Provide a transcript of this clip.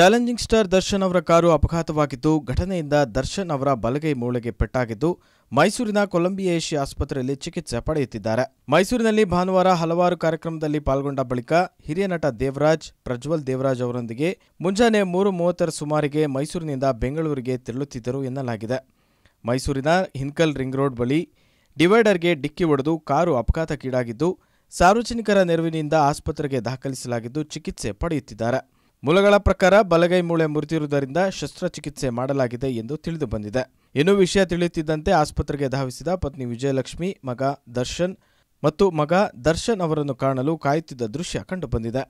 challenging star Darshan ಅವರ car ಅಪಘಾತವಾಗಿದ್ದು ಘಟನೆಯಿಂದ ದರ್ಶನ್ ಅವರ ಬಲಗೈ ಮೂಳೆಗೆ ಪೆಟ್ಟಾಗಿದ್ದು ಮೈಸೂರಿನ ಕೊಲಂಬಿಯಾ ಆಸ್ಪತ್ರೆಯಲ್ಲಿ ಚಿಕಿತ್ಸೆ ಪಡೆಯುತ್ತಿದ್ದಾರೆ ಮೈಸೂರಿನಲ್ಲಿ ಭಾನುವಾರ ಹಲವಾರು ಕಾರ್ಯಕ್ರಮದಲ್ಲಿ ಪಾಲ್ಗೊಂಡ ಬಳಿಕ ಹಿರಿಯ ನಟ ದೇವರಾಜ್ ಪ್ರಜ್ವಲ್ ದೇವರಾಜ್ ಅವರೊಂದಿಗೆ ಮುಂಜಾನೆ ಮೂರು ಮೂವತ್ತರ ಸುಮಾರಿಗೆ ಮೈಸೂರಿನಿಂದ ಬೆಂಗಳೂರಿಗೆ ತೆರಳುತ್ತಿದ್ದರು ಎನ್ನಲಾಗಿದೆ ಮೈಸೂರಿನ ಹಿನ್ಕಲ್ ರಿಂಗ್ ರೋಡ್ ಬಳಿ ಡಿವೈಡರ್ಗೆ ಡಿಕ್ಕಿ ಹೊಡೆದು ಕಾರು ಅಪಘಾತಕ್ಕೀಡಾಗಿದ್ದು ಸಾರ್ವಜನಿಕರ ನೆರವಿನಿಂದ ಆಸ್ಪತ್ರೆಗೆ ದಾಖಲಿಸಲಾಗಿದ್ದು ಚಿಕಿತ್ಸೆ ಪಡೆಯುತ್ತಿದ್ದಾರೆ ಮೂಲಗಳ ಪ್ರಕಾರ ಬಲಗೈ ಮೂಳೆ ಮುರಿದಿರುವುದರಿಂದ ಶಸ್ತ್ರಚಿಕಿತ್ಸೆ ಮಾಡಲಾಗಿದೆ ಎಂದು ತಿಳಿದು ಬಂದಿದೆ ಇನ್ನೂ ವಿಷಯ ತಿಳಿಯುತ್ತಿದ್ದಂತೆ ಆಸ್ಪತ್ರೆಗೆ ಧಾವಿಸಿದ ಪತ್ನಿ ವಿಜಯಲಕ್ಷ್ಮಿ ಮಗ ದರ್ಶನ್ ಮತ್ತು ಮಗ ದರ್ಶನ್ ಅವರನ್ನು ಕಾಣಲು ಕಾಯುತ್ತಿದ್ದ ದೃಶ್ಯ ಕಂಡುಬಂದಿದೆ